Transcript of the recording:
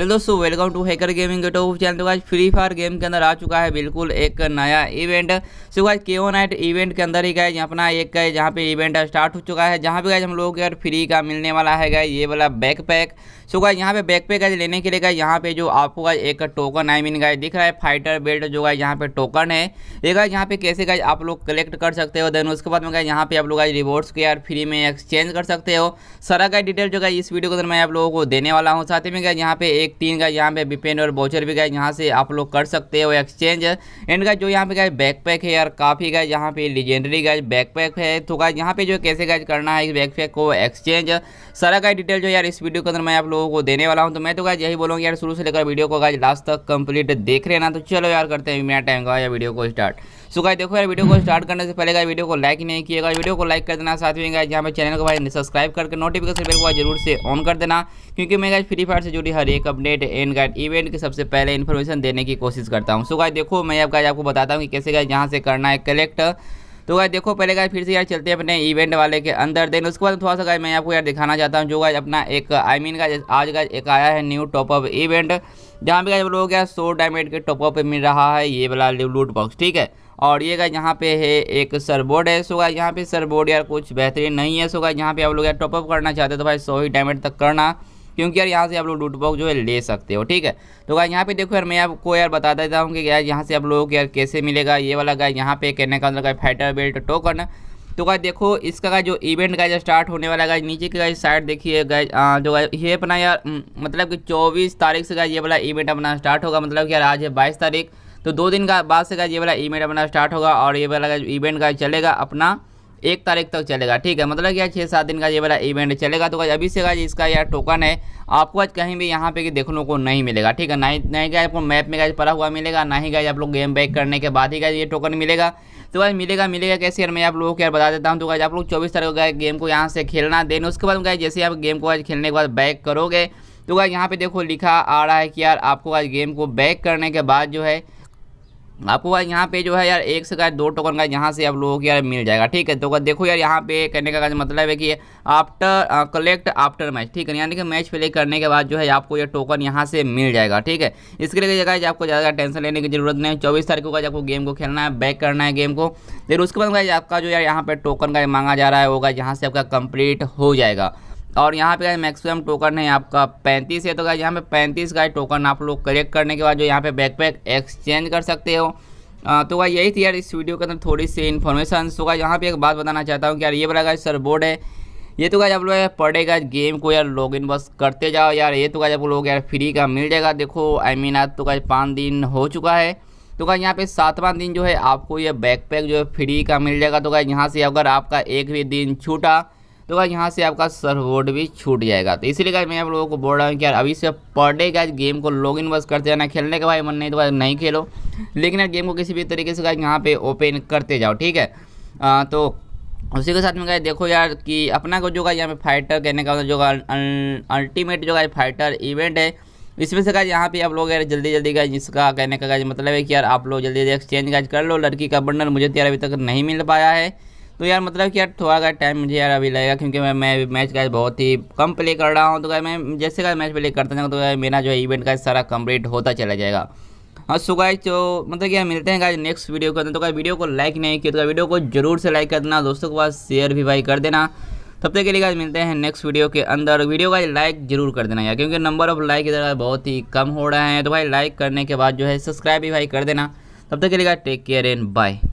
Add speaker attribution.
Speaker 1: hello दोस्तों welcome to hacker gaming YouTube channel तो आज फ्री फायर गेम के अंदर आ चुका है बिल्कुल एक नया इवेंट सो आज केओ नाइट इवेंट के अंदर ही गए अपना एक गए जहाँ पे इवेंट स्टार्ट हो चुका है जहाँ पे गए हम लोगों के फ्री का मिलने वाला है गए ये वाला बैक पैक सो गाय यहाँ पे बैक पैक लेने के लिए गए यहाँ पे जो आपको गाइज एक टोकन आई मीन गाइज दिख रहा है फाइटर बेल्ट जो है यहाँ पे टोकन है ये गाइज यहाँ पे कैसे गाइज आप लोग कलेक्ट कर सकते हो देन उसके बाद में गए यहाँ पे आप लोग आज रिवॉर्ड्स के यार फ्री में एक्सचेंज कर सकते हो सारा का डिटेल जो है इस वीडियो के अंदर मैं आप लोगों को देने वाला हूँ साथ ही में गए यहाँ पे एक एक तीन का यहाँ पे बिपेन और बोचर भी गए यहाँ से आप लोग कर सकते हो एक्सचेंज एंड का जो यहाँ पे गए बैकपैक है यार काफ़ी गए यहाँ पे लीजेंडरी गए बैकपैक है तो का यहाँ पे जो कैसे गए करना है इस बैकपैक को एक्सचेंज सारा का डिटेल जो यार इस वीडियो के अंदर मैं आप लोगों को देने वाला हूँ तो मैं तो गाय यही बोलूँगा यार शुरू से लेकर वीडियो को गाय लास्ट तक कंप्लीट देख रहे ना तो चलो यार करते हैं मेरा टाइम का वीडियो को स्टार्ट सो गाय देखो यार वीडियो को स्टार्ट करने से पहले गाय वीडियो को लाइक नहीं किएगा वीडियो को लाइक कर देना साथ में गाय जहाँ पे चैनल को भाई सब्सक्राइब करके नोटिफिकेशन बिल को जरूर से ऑन कर देना क्योंकि मैं गाय फ्री फायर से जुड़ी हर एक अब अपडेट एंड गाइड इवेंट की सबसे पहले इन्फॉर्मेशन देने की कोशिश करता हूँ सो गाय देखो मैं अब गाय आपको बताता हूँ कि कैसे गाय यहाँ से करना है कलेक्ट तो गाय देखो पहले गाय फिर से यार चलते हैं अपने इवेंट वाले के अंदर देन उसके बाद थोड़ा सा गाय मैं आपको यार दिखाना चाहता हूँ जो गाय अपना एक आई मीन का आज का एक आया है न्यू टॉपअप इवेंट जहाँ पे गाय लोगों को यार सो डायमंड के टॉपअप मिल रहा है ये वाला लूट बॉक्स ठीक है और ये गाय यहाँ पे है एक सरबोर्ड है सो गाय यहाँ पे सरबोर्ड यार कुछ बेहतरीन नहीं है सो गाय यहाँ पे आप लोग यार टॉपअप करना चाहते हो तो भाई सौ ही डायमेंट तक करना क्योंकि यार यहाँ से आप लोग लूट बॉक्स जो है ले सकते हो ठीक है तो गाय यहाँ पे देखो यार मैं आपको यार बता देता हूँ कि यार यहाँ से आप लोगों को यार कैसे मिलेगा ये वाला गाय यहाँ पे कहने का मतलब फाइटर बेल्ट टोकन तो गाय देखो इसका जो इवेंट जो स्टार्ट होने वाला गाय नीचे की गाय साइड देखिए गाय जो गाय ये अपना यार मतलब कि चौबीस तारीख से गाय ये वाला इवेंट अपना स्टार्ट होगा मतलब कि यार आज है बाईस तारीख तो दो दिन का बाद से गाय ये वाला इवेंट अपना स्टार्ट होगा और ये वाला इवेंट का चलेगा अपना एक तारीख तक चलेगा ठीक है मतलब क्या छः सात दिन का ये वाला इवेंट चलेगा तो अभी से का इसका यार टोकन है आपको आज कहीं भी यहाँ पे कि देखने को नहीं मिलेगा ठीक है ना ही नहीं गया आपको मैप में गाइज पड़ा हुआ मिलेगा ना ही गया आप लोग गेम बैक करने के बाद ही गाइज ये टोकन मिलेगा तो गाइज मिलेगा मिलेगा कैसे यार मैं आप लोगों को यार बता देता हूँ तो गाइज आप लोग चौबीस तारीख को गेम को यहाँ से खेलना देने उसके बाद गाइज जैसे आप गेम को आज खेलने के बाद बैक करोगे तो गाइज यहाँ पे देखो लिखा आ रहा है कि यार आपको आज गेम को बैक करने के बाद जो है आपको यहाँ पे जो है यार एक से गाय दो टोकन का यहाँ से आप लोगों को यार मिल जाएगा ठीक है तो देखो यार यहाँ पे कहने का मतलब है कि आफ्टर कलेक्ट आफ्टर मैच ठीक है यानी कि मैच प्ले करने के बाद जो है आपको ये टोकन यहाँ से मिल जाएगा ठीक है इसके लिए जगह आपको ज़्यादा टेंशन लेने की जरूरत नहीं है चौबीस तारीख को आपको गेम को खेलना है बैक करना है गेम को फिर उसके बाद आपका जो यार यहाँ पर टोकन का मांगा जा रहा है होगा यहाँ से आपका कंप्लीट हो जाएगा और यहाँ पे मैक्सिमम टोकन है आपका 35 है तो गाइज यहाँ पे 35 का टोकन आप लोग कलेक्ट करने के बाद जो यहाँ पे बैकपैक एक्सचेंज कर सकते हो आ, तो गाइज यही थी यार इस वीडियो के अंदर थोड़ी सी इन्फॉर्मेशन तो गाइज यहाँ पे एक बात बताना चाहता हूँ कि यार ये बड़ा गाइज सर बोर्ड है ये तो गाइज आप लोग पड़ेगा गेम को यार इन बस करते जाओ यार ये तो गाइज आप लोग यार फ्री का मिल जाएगा देखो आई मीन आज तो गाइज पाँच दिन हो चुका है तो गाइज यहाँ पे सातवां दिन जो है आपको ये बैकपैक जो है फ्री का मिल जाएगा तो गाइज यहाँ से अगर आपका एक भी दिन छूटा तो गाइज यहाँ से आपका बोर्ड भी छूट जाएगा तो इसलिए गाइज मैं आप लोगों को बोल रहा हूँ कि यार अभी से पर डे गाइज गेम को लॉग इन बस करते जाना खेलने के बाद मन नहीं तो बाद नहीं खेलो लेकिन यार गेम को किसी भी तरीके से गाइज यहाँ पे ओपन करते जाओ ठीक है आ, तो उसी के साथ में गाइज देखो यार कि अपना को जो गाइज यहाँ पे फाइटर कहने का मतलब, जो अल्टीमेट जो गाइज फाइटर इवेंट है इसमें से गाइज यहाँ पे आप लोग यार जल्दी जल्दी गाइज इसका कहने का गाइज मतलब है कि यार आप लोग जल्दी जल्दी एक्सचेंज गाइज कर लो लड़की का बंडल मुझे तो यार अभी तक नहीं मिल पाया है तो यार मतलब कि यार थोड़ा का टाइम मुझे यार अभी लगेगा क्योंकि मैं मैं मैच का बहुत ही कम प्ले कर रहा हूँ तो क्या मैं जैसे का मैच प्ले करता जाऊँगा तो मेरा जो इवेंट का सारा कंप्लीट होता चला जाएगा और हाँ, सुबह तो मतलब यार मिलते हैं गाइज नेक्स्ट वीडियो करते हैं तो क्या वीडियो को लाइक नहीं किया तो वीडियो को जरूर से लाइक कर देना दोस्तों के पास शेयर भी भाई कर देना तब तक के लिए गाइज मिलते हैं नेक्स्ट वीडियो के अंदर वीडियो का लाइक जरूर कर देना यार क्योंकि नंबर ऑफ लाइक इधर बहुत ही कम हो रहा है तो भाई लाइक करने के बाद जो है सब्सक्राइब भी भाई कर देना तब तक के लिए टेक केयर एंड बाय